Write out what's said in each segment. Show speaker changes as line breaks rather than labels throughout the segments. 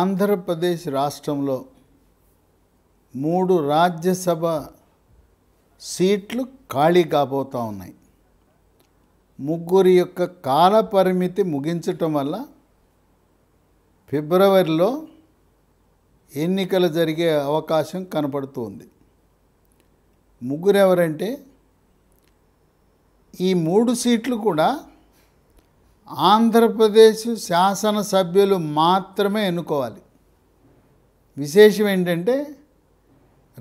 ఆంధ్రప్రదేశ్ రాష్ట్రంలో మూడు రాజ్యసభ సీట్లు ఖాళీ కాబోతూ ఉన్నాయి ముగ్గురి యొక్క కాల పరిమితి ముగించటం వల్ల ఫిబ్రవరిలో ఎన్నికలు జరిగే అవకాశం కనపడుతుంది ముగ్గురు ఎవరంటే ఈ మూడు సీట్లు కూడా ఆంధ్రప్రదేశ్ శాసనసభ్యులు మాత్రమే ఎన్నుకోవాలి విశేషం ఏంటంటే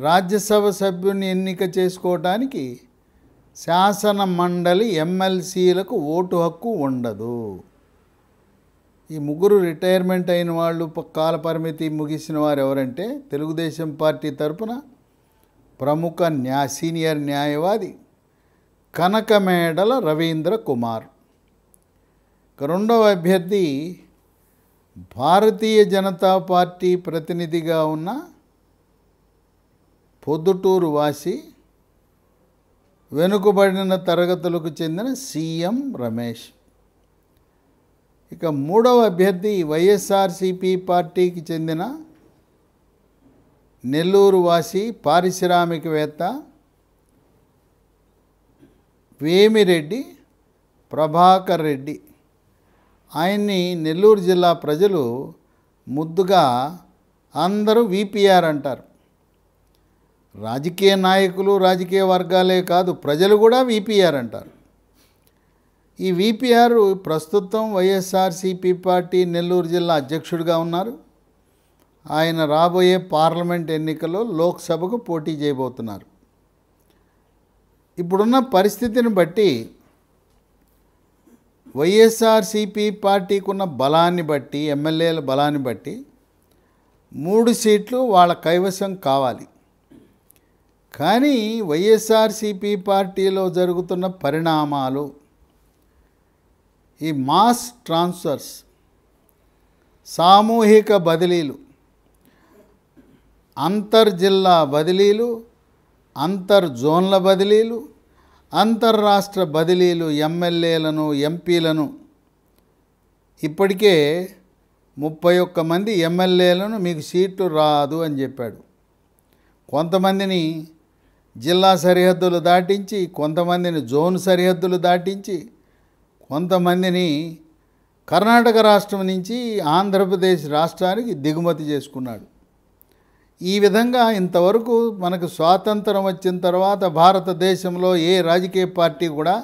రాజ్యసభ సభ్యుని ఎన్నిక చేసుకోవటానికి శాసన మండలి ఎమ్మెల్సీలకు ఓటు హక్కు ఉండదు ఈ ముగ్గురు రిటైర్మెంట్ అయిన వాళ్ళు కాల పరిమితి ముగిసిన వారు ఎవరంటే తెలుగుదేశం పార్టీ తరపున ప్రముఖ న్యా సీనియర్ న్యాయవాది కనకమేడల రవీంద్ర కుమార్ రెండవ అభ్యర్థి భారతీయ జనతా పార్టీ ప్రతినిధిగా ఉన్న పొద్దుటూరు వాసి వెనుకబడిన తరగతులకు చెందిన సీఎం రమేష్ ఇక మూడవ అభ్యర్థి వైఎస్ఆర్సిపి పార్టీకి చెందిన నెల్లూరు వాసి పారిశ్రామికవేత్త వేమిరెడ్డి ప్రభాకర్ రెడ్డి ఆయన్ని నెల్లూరు జిల్లా ప్రజలు ముద్దుగా అందరూ విపిఆర్ అంటారు రాజకీయ నాయకులు రాజకీయ వర్గాలే కాదు ప్రజలు కూడా విపిఆర్ అంటారు ఈ విపిఆర్ ప్రస్తుతం వైఎస్ఆర్సిపి పార్టీ నెల్లూరు జిల్లా అధ్యక్షుడిగా ఉన్నారు ఆయన రాబోయే పార్లమెంట్ ఎన్నికల్లో లోక్సభకు పోటీ చేయబోతున్నారు ఇప్పుడున్న పరిస్థితిని బట్టి వైఎస్ఆర్సీపీ పార్టీకి ఉన్న బలాన్ని బట్టి ఎమ్మెల్యేల బలాన్ని బట్టి మూడు సీట్లు వాళ్ళ కైవసం కావాలి కానీ వైఎస్ఆర్సీపీ పార్టీలో జరుగుతున్న పరిణామాలు ఈ మాస్ ట్రాన్స్ఫర్స్ సామూహిక బదిలీలు అంతర్జిల్లా బదిలీలు అంతర్జోన్ల బదిలీలు అంతర్రాష్ట్ర బదిలీలు ఎమ్మెల్యేలను ఎంపీలను ఇప్పటికే ముప్పై ఒక్క మంది ఎమ్మెల్యేలను మీకు సీట్లు రాదు అని చెప్పాడు కొంతమందిని జిల్లా సరిహద్దులు దాటించి కొంతమందిని జోన్ సరిహద్దులు దాటించి కొంతమందిని కర్ణాటక రాష్ట్రం నుంచి ఆంధ్రప్రదేశ్ రాష్ట్రానికి దిగుమతి చేసుకున్నాడు ఈ విధంగా ఇంతవరకు మనకు స్వాతంత్రం వచ్చిన తర్వాత భారతదేశంలో ఏ రాజకీయ పార్టీ కూడా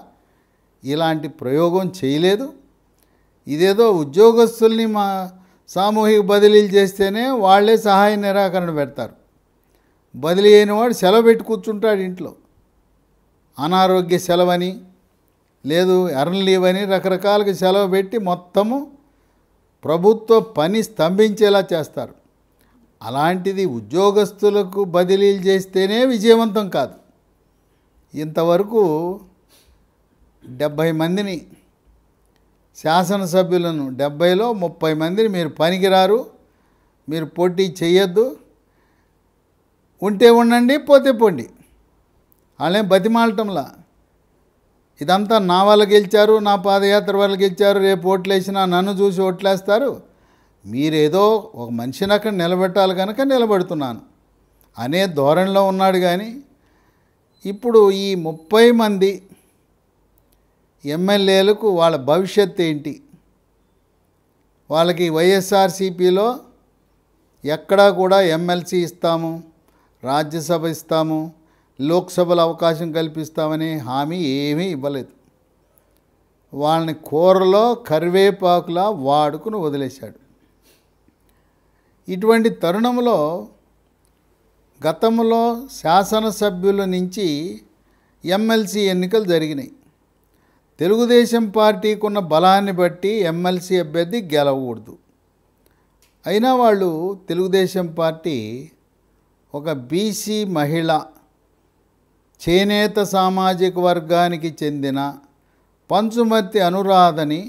ఇలాంటి ప్రయోగం చేయలేదు ఇదేదో ఉద్యోగస్తుల్ని మా సామూహిక బదిలీలు చేస్తేనే వాళ్లే సహాయ నిరాకరణ పెడతారు బదిలీ అయినవాడు సెలవు పెట్టి కూర్చుంటాడు ఇంట్లో అనారోగ్య సెలవని లేదు ఎర్న్ లీవ్ అని రకరకాలుగా సెలవు పెట్టి మొత్తము ప్రభుత్వ పని స్తంభించేలా చేస్తారు అలాంటిది ఉద్యోగస్తులకు బదిలీలు చేస్తేనే విజయవంతం కాదు ఇంతవరకు డెబ్భై మందిని శాసనసభ్యులను డెబ్భైలో ముప్పై మందిని మీరు పనికిరారు మీరు పోటీ చేయొద్దు ఉంటే ఉండండి పోతే పోండి వాళ్ళేం బతిమాలటంలా ఇదంతా నా వాళ్ళు గెలిచారు నా పాదయాత్ర వాళ్ళు గెలిచారు రేపు ఓట్లేసినా నన్ను చూసి ఓట్లేస్తారు మీరేదో ఒక మనిషిని అక్కడ నిలబెట్టాలి కనుక నిలబెడుతున్నాను అనే ధోరణిలో ఉన్నాడు కానీ ఇప్పుడు ఈ ముప్పై మంది ఎమ్మెల్యేలకు వాళ్ళ భవిష్యత్ ఏంటి వాళ్ళకి వైఎస్ఆర్సీపీలో ఎక్కడా కూడా ఎమ్మెల్సీ ఇస్తాము రాజ్యసభ ఇస్తాము లోక్సభలో అవకాశం కల్పిస్తామనే హామీ ఏమీ ఇవ్వలేదు వాళ్ళని కూరలో కరివేపాకులా వాడుకుని వదిలేశాడు ఇటువంటి తరుణంలో గతంలో శాసనసభ్యుల నుంచి ఎమ్మెల్సీ ఎన్నికలు జరిగినాయి తెలుగుదేశం పార్టీకి ఉన్న బలాన్ని బట్టి ఎమ్మెల్సీ అభ్యర్థి గెలవకూడదు అయినా వాళ్ళు తెలుగుదేశం పార్టీ ఒక బీసీ మహిళ చేనేత సామాజిక వర్గానికి చెందిన పంచుమర్తి అనురాధని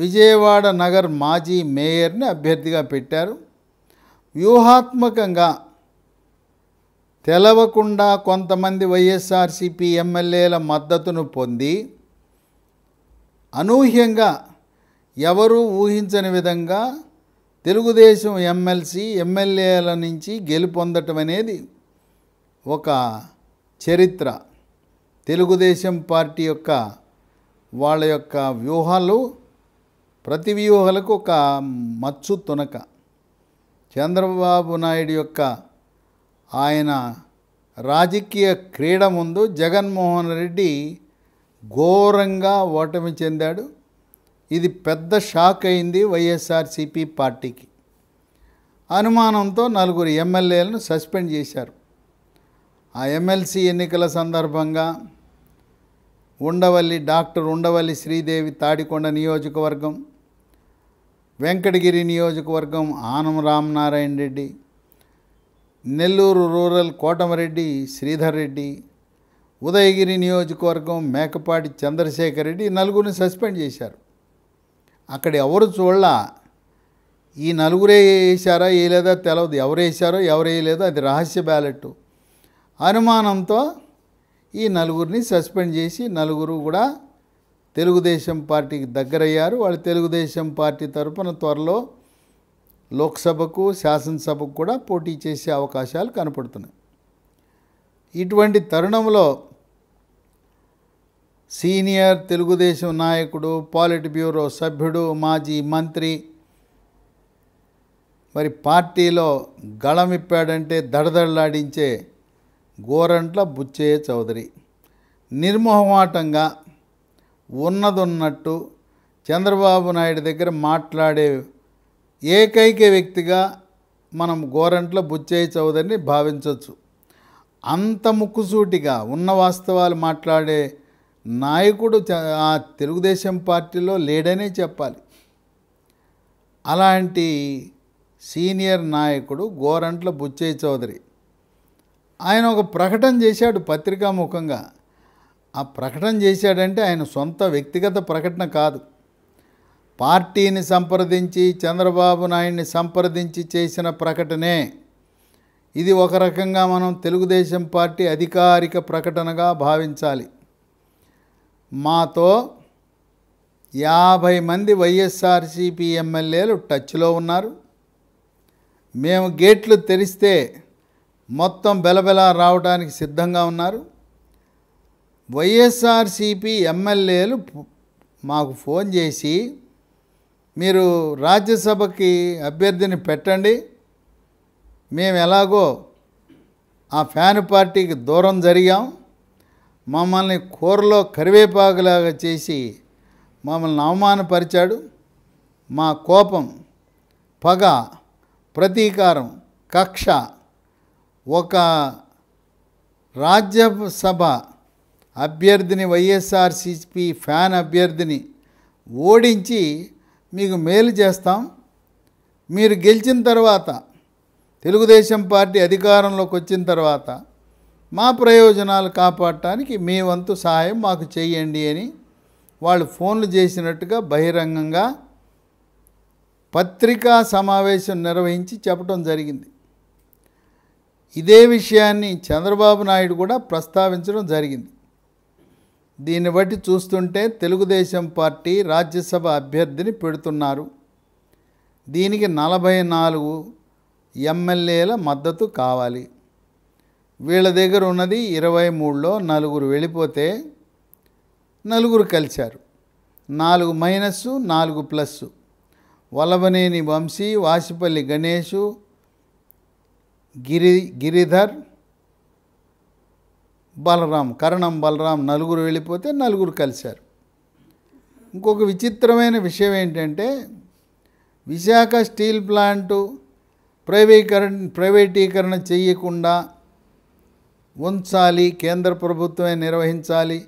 విజయవాడ నగర్ మాజీ మేయర్ని అభ్యర్థిగా పెట్టారు వ్యూహాత్మకంగా తెలవకుండా కొంతమంది వైఎస్ఆర్సీపీ ఎమ్మెల్యేల మద్దతును పొంది అనూహ్యంగా ఎవరూ ఊహించని విధంగా తెలుగుదేశం ఎమ్మెల్సీ ఎమ్మెల్యేల నుంచి గెలుపొందటం అనేది ఒక చరిత్ర తెలుగుదేశం పార్టీ యొక్క వాళ్ళ యొక్క వ్యూహాలు ప్రతి వ్యూహాలకు ఒక మచ్చు తునక చంద్రబాబు నాయుడు యొక్క ఆయన రాజకీయ క్రీడ ముందు జగన్మోహన్ రెడ్డి ఘోరంగా ఓటమి చెందాడు ఇది పెద్ద షాక్ అయింది వైఎస్ఆర్సీపీ పార్టీకి అనుమానంతో నలుగురు ఎమ్మెల్యేలను సస్పెండ్ చేశారు ఆ ఎమ్మెల్సీ ఎన్నికల సందర్భంగా ఉండవల్లి డాక్టర్ ఉండవల్లి శ్రీదేవి తాడికొండ నియోజకవర్గం వెంకటగిరి నియోజకవర్గం ఆనం రామనారాయణ రెడ్డి నెల్లూరు రూరల్ కోటమరెడ్డి శ్రీధర్ రెడ్డి ఉదయగిరి నియోజకవర్గం మేకపాటి చంద్రశేఖర్ రెడ్డి నలుగురిని సస్పెండ్ చేశారు అక్కడ ఎవరు చూడాల ఈ నలుగురే వేసారా వేయలేదా తెలవదు ఎవరు వేసారో ఎవరు వేయలేదో అది రహస్య బ్యాలెట్ అనుమానంతో ఈ నలుగురిని సస్పెండ్ చేసి నలుగురు కూడా తెలుగుదేశం పార్టీకి దగ్గరయ్యారు వాళ్ళు తెలుగుదేశం పార్టీ తరఫున త్వరలో లోక్సభకు శాసనసభకు కూడా పోటీ చేసే అవకాశాలు కనపడుతున్నాయి ఇటువంటి తరుణంలో సీనియర్ తెలుగుదేశం నాయకుడు పాలిట్ బ్యూరో సభ్యుడు మాజీ మంత్రి మరి పార్టీలో గళమిప్పాడంటే దడదడలాడించే గోరంట్ల బుచ్చయ్య చౌదరి నిర్మోహమాటంగా ఉన్నదున్నట్టు చంద్రబాబు నాయుడు దగ్గర మాట్లాడే ఏకైక వ్యక్తిగా మనం గోరంట్లో బుచ్చయ్య చౌదరిని భావించవచ్చు అంత ముక్కుసూటిగా ఉన్న వాస్తవాలు మాట్లాడే నాయకుడు ఆ తెలుగుదేశం పార్టీలో లేడనే చెప్పాలి అలాంటి సీనియర్ నాయకుడు గోరంట్ల బుచ్చయ్య చౌదరి ఆయన ఒక ప్రకటన చేశాడు పత్రికాముఖంగా ఆ ప్రకటన చేశాడంటే ఆయన సొంత వ్యక్తిగత ప్రకటన కాదు పార్టీని సంప్రదించి చంద్రబాబు నాయుడిని సంప్రదించి చేసిన ప్రకటనే ఇది ఒక రకంగా మనం తెలుగుదేశం పార్టీ అధికారిక ప్రకటనగా భావించాలి మాతో యాభై మంది వైఎస్ఆర్సీపీ ఎమ్మెల్యేలు టచ్లో ఉన్నారు మేము గేట్లు తెరిస్తే మొత్తం బెలబెలా రావడానికి సిద్ధంగా ఉన్నారు వైఎస్ఆర్సిపి ఎమ్మెల్యేలు మాకు ఫోన్ చేసి మీరు రాజ్యసభకి అభ్యర్థిని పెట్టండి మేము ఎలాగో ఆ ఫ్యాన్ పార్టీకి దూరం జరిగాం మమ్మల్ని కూరలో కరివేపాకులాగా చేసి మమ్మల్ని అవమానపరిచాడు మా కోపం పగ ప్రతీకారం కక్ష ఒక రాజ్యసభ అభ్యర్థిని వైఎస్ఆర్సిపి ఫ్యాన్ అభ్యర్థిని ఓడించి మీకు మేలు చేస్తాం మీరు గెలిచిన తర్వాత తెలుగుదేశం పార్టీ అధికారంలోకి వచ్చిన తర్వాత మా ప్రయోజనాలు కాపాడటానికి మీ వంతు సహాయం మాకు చేయండి అని వాళ్ళు ఫోన్లు చేసినట్టుగా బహిరంగంగా పత్రికా సమావేశం నిర్వహించి చెప్పడం జరిగింది ఇదే విషయాన్ని చంద్రబాబు నాయుడు కూడా ప్రస్తావించడం జరిగింది దీన్ని బట్టి చూస్తుంటే తెలుగుదేశం పార్టీ రాజ్యసభ అభ్యర్థిని పెడుతున్నారు దీనికి నలభై నాలుగు ఎమ్మెల్యేల మద్దతు కావాలి వీళ్ళ దగ్గర ఉన్నది ఇరవై మూడులో నలుగురు వెళ్ళిపోతే నలుగురు కలిశారు నాలుగు మైనస్సు నాలుగు ప్లస్సు వలవనేని వంశీ వాసిపల్లి గణేషు గిరి గిరిధర్ బలరాం కరణం బలరాం నలుగురు వెళ్ళిపోతే నలుగురు కలిశారు ఇంకొక విచిత్రమైన విషయం ఏంటంటే విశాఖ స్టీల్ ప్లాంటు ప్రైవేకరణ ప్రైవేటీకరణ చేయకుండా ఉంచాలి కేంద్ర ప్రభుత్వమే నిర్వహించాలి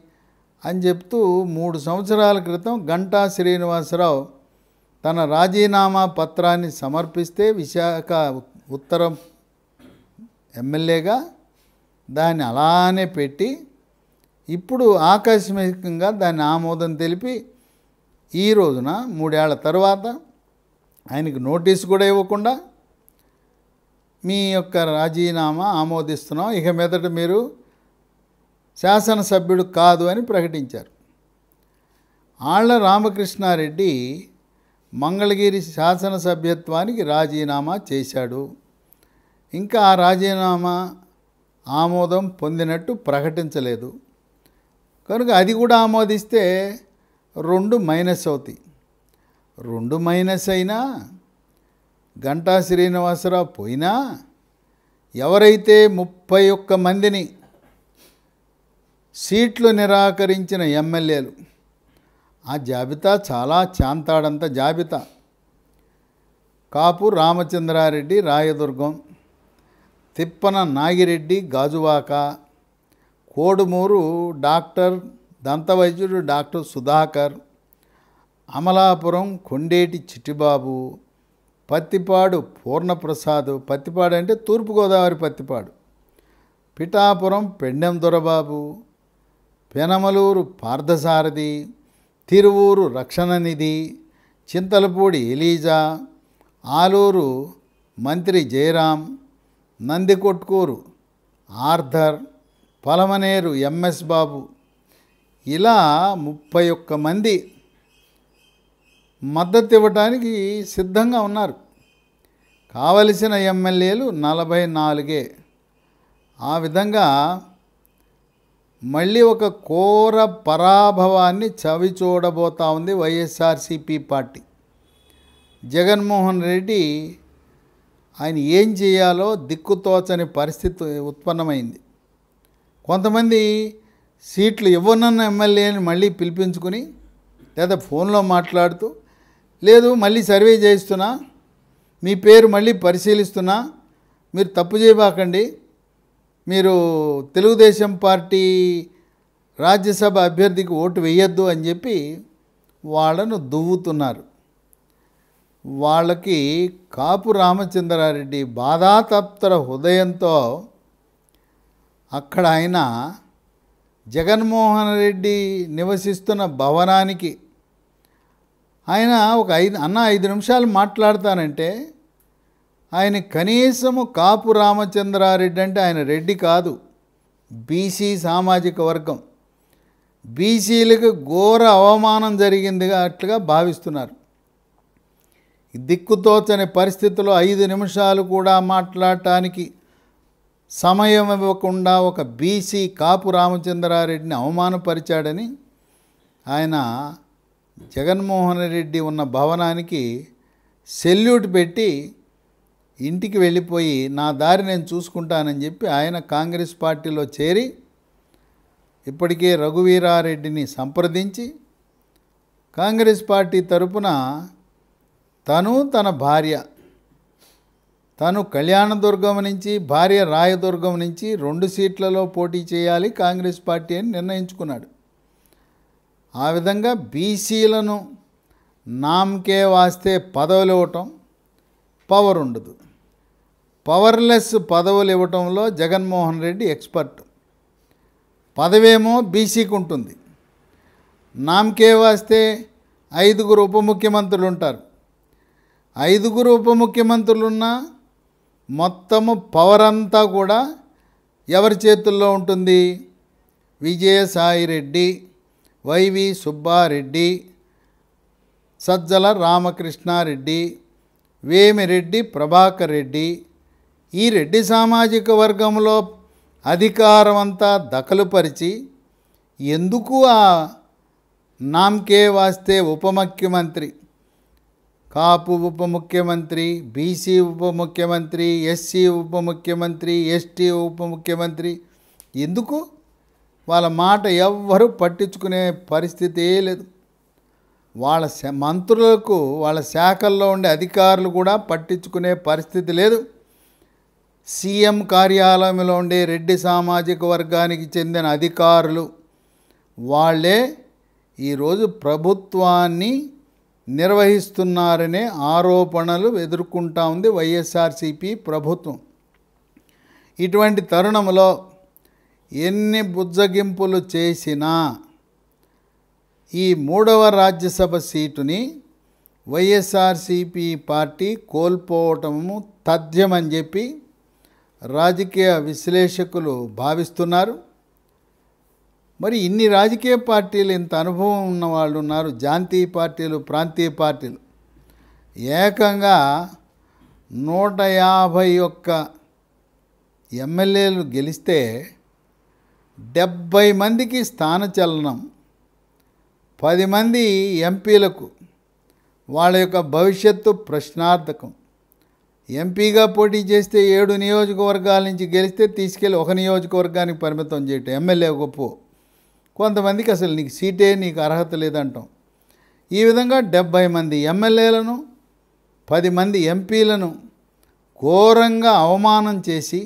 అని చెప్తూ మూడు సంవత్సరాల క్రితం గంటా శ్రీనివాసరావు తన రాజీనామా పత్రాన్ని సమర్పిస్తే విశాఖ ఉత్తరం ఎమ్మెల్యేగా దాన్ని అలానే పెట్టి ఇప్పుడు ఆకస్మికంగా దాన్ని ఆమోదం తెలిపి ఈ రోజున మూడేళ్ల తర్వాత ఆయనకు నోటీస్ కూడా ఇవ్వకుండా మీ యొక్క రాజీనామా ఆమోదిస్తున్నాం ఇక మీదట మీరు శాసనసభ్యుడు కాదు అని ప్రకటించారు ఆళ్ల రామకృష్ణారెడ్డి మంగళగిరి శాసనసభ్యత్వానికి రాజీనామా చేశాడు ఇంకా ఆ రాజీనామా ఆమోదం పొందినట్టు ప్రకటించలేదు కనుక అది కూడా ఆమోదిస్తే రెండు మైనస్ అవుతాయి రెండు మైనస్ అయినా గంటా శ్రీనివాసరావు పోయినా ఎవరైతే ముప్పై ఒక్క మందిని సీట్లు నిరాకరించిన ఎమ్మెల్యేలు ఆ జాబితా చాలా చాంతాడంత జాబితా కాపు రామచంద్రారెడ్డి రాయదుర్గం తిప్పన నాగిరెడ్డి గాజువాక కోడుమూరు డాక్టర్ దంతవైద్యుడు డాక్టర్ సుధాకర్ అమలాపురం కొండేటి చిట్టిబాబు పత్తిపాడు పూర్ణప్రసాద్ పత్తిపాడు అంటే తూర్పుగోదావరి పత్తిపాడు పిఠాపురం పెండెం దొరబాబు పెనమలూరు పార్థసారథి తిరువూరు రక్షణనిధి చింతలపూడి ఎలీజా ఆలూరు మంత్రి జయరాం నంది కొట్కూరు ఆర్థర్ పలమనేరు ఎంఎస్ బాబు ఇలా ముప్పై ఒక్క మంది మద్దతు ఇవ్వటానికి సిద్ధంగా ఉన్నారు కావలసిన ఎమ్మెల్యేలు నలభై నాలుగే ఆ విధంగా మళ్ళీ ఒక ఘోర పరాభవాన్ని చవి చూడబోతా ఉంది వైఎస్ఆర్సీపీ పార్టీ జగన్మోహన్ రెడ్డి ఆయన ఏం చేయాలో దిక్కుతోచని పరిస్థితి ఉత్పన్నమైంది కొంతమంది సీట్లు ఇవ్వనన్న ఎమ్మెల్యేని మళ్ళీ పిలిపించుకుని లేదా ఫోన్లో మాట్లాడుతూ లేదు మళ్ళీ సర్వే చేయిస్తున్నా మీ పేరు మళ్ళీ పరిశీలిస్తున్నా మీరు తప్పు చేయబాకండి మీరు తెలుగుదేశం పార్టీ రాజ్యసభ అభ్యర్థికి ఓటు వేయొద్దు అని చెప్పి వాళ్ళను దువ్వుతున్నారు వాళ్ళకి కాపు రామచంద్రారెడ్డి బాధాతప్తర హృదయంతో అక్కడ ఆయన జగన్మోహన్ రెడ్డి నివసిస్తున్న భవనానికి ఆయన ఒక ఐదు అన్న ఐదు నిమిషాలు మాట్లాడతానంటే ఆయన కనీసము కాపు రామచంద్రారెడ్డి అంటే ఆయన రెడ్డి కాదు బీసీ సామాజిక వర్గం బీసీలకు ఘోర అవమానం జరిగిందిగా అట్లుగా భావిస్తున్నారు దిక్కుతోచని పరిస్థితిలో ఐదు నిమిషాలు కూడా మాట్లాడటానికి సమయం ఇవ్వకుండా ఒక బీసీ కాపు రామచంద్రారెడ్డిని అవమానపరిచాడని ఆయన జగన్మోహన్ రెడ్డి ఉన్న భవనానికి సెల్యూట్ పెట్టి ఇంటికి వెళ్ళిపోయి నా దారి నేను చూసుకుంటానని చెప్పి ఆయన కాంగ్రెస్ పార్టీలో చేరి ఇప్పటికే రఘువీరారెడ్డిని సంప్రదించి కాంగ్రెస్ పార్టీ తరపున తను తన భార్య తను కళ్యాణదుర్గం నుంచి భార్య రాయదుర్గం నుంచి రెండు సీట్లలో పోటీ చేయాలి కాంగ్రెస్ పార్టీ అని నిర్ణయించుకున్నాడు ఆ విధంగా బీసీలను నామ్కే వాస్తే పదవులు ఇవ్వటం పవర్ ఉండదు పవర్లెస్ పదవులు ఇవ్వటంలో జగన్మోహన్ రెడ్డి ఎక్స్పర్ట్ పదవేమో బీసీకి ఉంటుంది నామ్కే వాస్తే ఐదుగురు ఉప ముఖ్యమంత్రులు ఉంటారు ఐదుగురు ఉప ముఖ్యమంత్రులున్నా మొత్తము పవర్ అంతా కూడా ఎవరి చేతుల్లో ఉంటుంది విజయసాయిరెడ్డి వైవి సుబ్బారెడ్డి సజ్జల రామకృష్ణారెడ్డి వేమిరెడ్డి ప్రభాకర్ రెడ్డి ఈ రెడ్డి సామాజిక వర్గంలో అధికారం అంతా దఖలుపరిచి ఎందుకు ఆ నామ్కే వాస్తే ఉప ముఖ్యమంత్రి కాపు ఉప ముఖ్యమంత్రి బీసీ ఉప ముఖ్యమంత్రి ఎస్సీ ఉప ముఖ్యమంత్రి ఎస్టీ ఉప ముఖ్యమంత్రి ఎందుకు వాళ్ళ మాట ఎవ్వరూ పట్టించుకునే పరిస్థితి లేదు వాళ్ళ మంత్రులకు వాళ్ళ శాఖల్లో ఉండే అధికారులు కూడా పట్టించుకునే పరిస్థితి లేదు సీఎం కార్యాలయంలో ఉండే రెడ్డి సామాజిక వర్గానికి చెందిన అధికారులు వాళ్ళే ఈరోజు ప్రభుత్వాన్ని నిర్వహిస్తున్నారనే ఆరోపణలు ఎదుర్కొంటా ఉంది వైఎస్ఆర్సిపి ప్రభుత్వం ఇటువంటి తరుణంలో ఎన్ని బుజ్జగింపులు చేసినా ఈ మూడవ రాజ్యసభ సీటుని వైఎస్ఆర్సిపి పార్టీ కోల్పోవటము తథ్యమని చెప్పి రాజకీయ విశ్లేషకులు భావిస్తున్నారు మరి ఇన్ని రాజకీయ పార్టీలు ఇంత అనుభవం ఉన్న వాళ్ళు ఉన్నారు జాంతీయ పార్టీలు ప్రాంతీయ పార్టీలు ఏకంగా నూట యాభై ఒక్క ఎమ్మెల్యేలు గెలిస్తే డెబ్భై మందికి స్థాన చలనం పది మంది ఎంపీలకు వాళ్ళ యొక్క భవిష్యత్తు ప్రశ్నార్థకం ఎంపీగా పోటీ చేస్తే ఏడు నియోజకవర్గాల నుంచి గెలిస్తే తీసుకెళ్ళి ఒక నియోజకవర్గానికి పరిమితం చేయటం ఎమ్మెల్యే గొప్ప కొంతమందికి అసలు నీకు సీటే నీకు అర్హత లేదంటాం ఈ విధంగా డెబ్భై మంది ఎమ్మెల్యేలను పది మంది ఎంపీలను ఘోరంగా అవమానం చేసి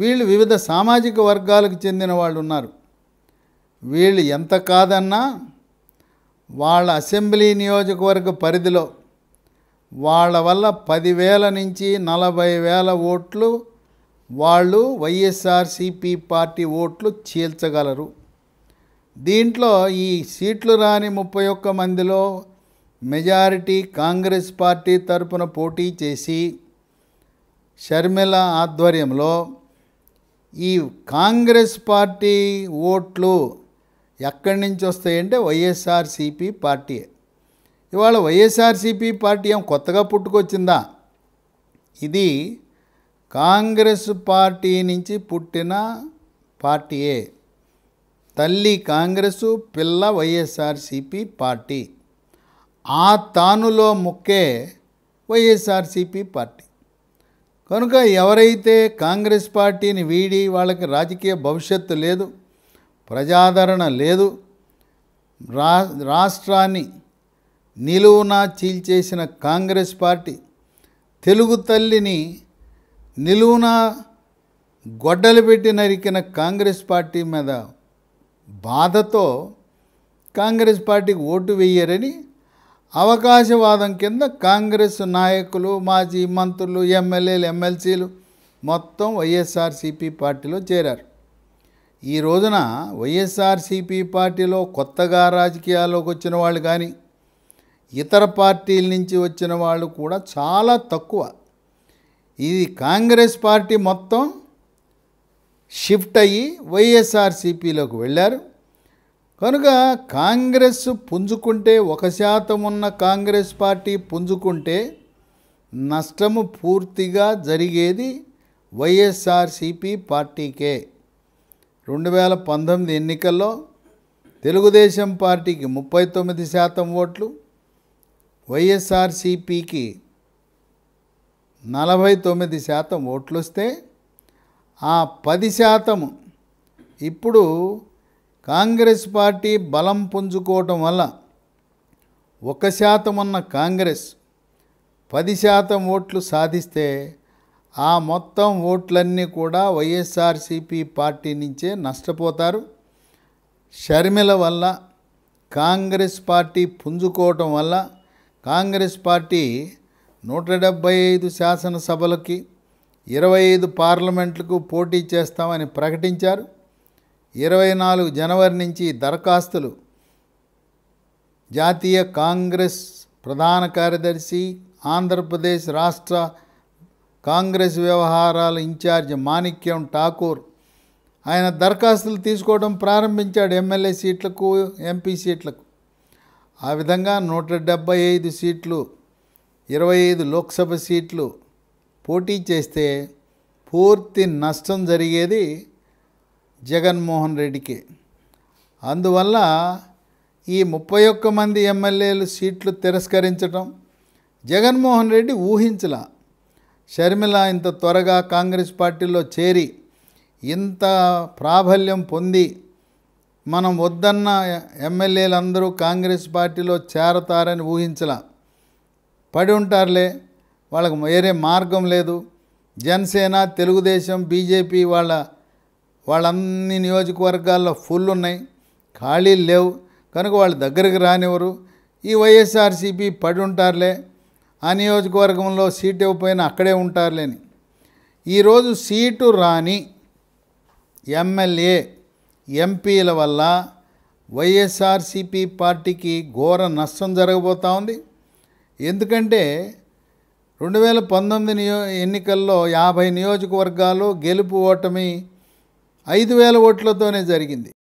వీళ్ళు వివిధ సామాజిక వర్గాలకు చెందిన వాళ్ళు ఉన్నారు వీళ్ళు ఎంత కాదన్నా వాళ్ళ అసెంబ్లీ నియోజకవర్గ పరిధిలో వాళ్ళ వల్ల పదివేల నుంచి నలభై వేల ఓట్లు వాళ్ళు వైఎస్ఆర్సిపి పార్టీ ఓట్లు చీల్చగలరు దీంట్లో ఈ సీట్లు రాని ముప్పై ఒక్క మందిలో మెజారిటీ కాంగ్రెస్ పార్టీ తరపున పోటీ చేసి షర్మిల ఆధ్వర్యంలో ఈ కాంగ్రెస్ పార్టీ ఓట్లు ఎక్కడి నుంచి వస్తాయంటే వైఎస్ఆర్సీపీ పార్టీ ఇవాళ వైఎస్ఆర్సీపీ పార్టీ ఏం కొత్తగా పుట్టుకొచ్చిందా ఇది కాంగ్రెస్ పార్టీ నుంచి పుట్టిన పార్టీయే తల్లి కాంగ్రెసు పిల్ల వైఎస్ఆర్సిపి పార్టీ ఆ తానులో ముక్కే వైఎస్ఆర్సిపి పార్టీ కనుక ఎవరైతే కాంగ్రెస్ పార్టీని వీడి వాళ్ళకి రాజకీయ భవిష్యత్తు లేదు ప్రజాదరణ లేదు రా రాష్ట్రాన్ని నిలువున చీల్చేసిన కాంగ్రెస్ పార్టీ తెలుగు తల్లిని నిలువునా గొడ్డలు పెట్టి నరికిన కాంగ్రెస్ పార్టీ మీద బాధతో కాంగ్రెస్ పార్టీకి ఓటు వేయరని అవకాశవాదం కింద కాంగ్రెస్ నాయకులు మాజీ మంత్రులు ఎమ్మెల్యేలు ఎమ్మెల్సీలు మొత్తం వైఎస్ఆర్సీపీ పార్టీలో చేరారు ఈ రోజున వైఎస్ఆర్సీపీ పార్టీలో కొత్తగా రాజకీయాల్లోకి వచ్చిన వాళ్ళు కానీ ఇతర పార్టీల నుంచి వచ్చిన వాళ్ళు కూడా చాలా తక్కువ ఇది కాంగ్రెస్ పార్టీ మొత్తం షిఫ్ట్ అయ్యి వైఎస్ఆర్సీపీలోకి వెళ్ళారు కనుక కాంగ్రెస్ పుంజుకుంటే ఒక శాతం ఉన్న కాంగ్రెస్ పార్టీ పుంజుకుంటే నష్టము పూర్తిగా జరిగేది వైఎస్ఆర్సీపీ పార్టీకే రెండు వేల పంతొమ్మిది ఎన్నికల్లో తెలుగుదేశం పార్టీకి ముప్పై తొమ్మిది శాతం ఓట్లు వైఎస్ఆర్సీపీకి నలభై తొమ్మిది శాతం ఓట్లు వస్తే ఆ పది శాతము ఇప్పుడు కాంగ్రెస్ పార్టీ బలం పుంజుకోవటం వల్ల ఒక శాతం ఉన్న కాంగ్రెస్ పది శాతం ఓట్లు సాధిస్తే ఆ మొత్తం ఓట్లన్నీ కూడా వైఎస్ఆర్సీపీ పార్టీ నుంచే నష్టపోతారు షర్మిల వల్ల కాంగ్రెస్ పార్టీ పుంజుకోవటం వల్ల కాంగ్రెస్ పార్టీ నూట డెబ్భై ఐదు శాసనసభలకి ఇరవై ఐదు పార్లమెంట్లకు పోటీ చేస్తామని ప్రకటించారు ఇరవై నాలుగు జనవరి నుంచి దరఖాస్తులు జాతీయ కాంగ్రెస్ ప్రధాన కార్యదర్శి ఆంధ్రప్రదేశ్ రాష్ట్ర కాంగ్రెస్ వ్యవహారాల ఇన్ఛార్జ్ మాణిక్యం ఠాకూర్ ఆయన దరఖాస్తులు తీసుకోవడం ప్రారంభించాడు ఎమ్మెల్యే సీట్లకు ఎంపీ సీట్లకు ఆ విధంగా నూట డెబ్భై ఐదు సీట్లు ఇరవై ఐదు లోక్సభ సీట్లు పోటీ చేస్తే పూర్తి నష్టం జరిగేది జగన్మోహన్ రెడ్డికి అందువల్ల ఈ ముప్పై ఒక్క మంది ఎమ్మెల్యేలు సీట్లు తిరస్కరించడం జగన్మోహన్ రెడ్డి ఊహించలా షర్మిల ఇంత త్వరగా కాంగ్రెస్ పార్టీలో చేరి ఇంత ప్రాబల్యం పొంది మనం వద్దన్న ఎమ్మెల్యేలు అందరూ కాంగ్రెస్ పార్టీలో చేరతారని ఊహించలా పడి ఉంటారులే వాళ్ళకు వేరే మార్గం లేదు జనసేన తెలుగుదేశం బీజేపీ వాళ్ళ వాళ్ళన్ని నియోజకవర్గాల్లో ఫుల్ ఉన్నాయి ఖాళీలు లేవు కనుక వాళ్ళు దగ్గరికి రానివ్వరు ఈ వైఎస్ఆర్సీపీ పడి ఉంటారులే ఆ నియోజకవర్గంలో సీట్ ఇవ్వకపోయినా అక్కడే ఉంటారులేని ఈరోజు సీటు రాని ఎమ్మెల్యే ఎంపీల వల్ల వైఎస్ఆర్సీపీ పార్టీకి ఘోర నష్టం జరగబోతూ ఉంది ఎందుకంటే రెండు వేల పంతొమ్మిది నియో ఎన్నికల్లో యాభై నియోజకవర్గాలు గెలుపు ఓటమి ఐదు వేల ఓట్లతోనే జరిగింది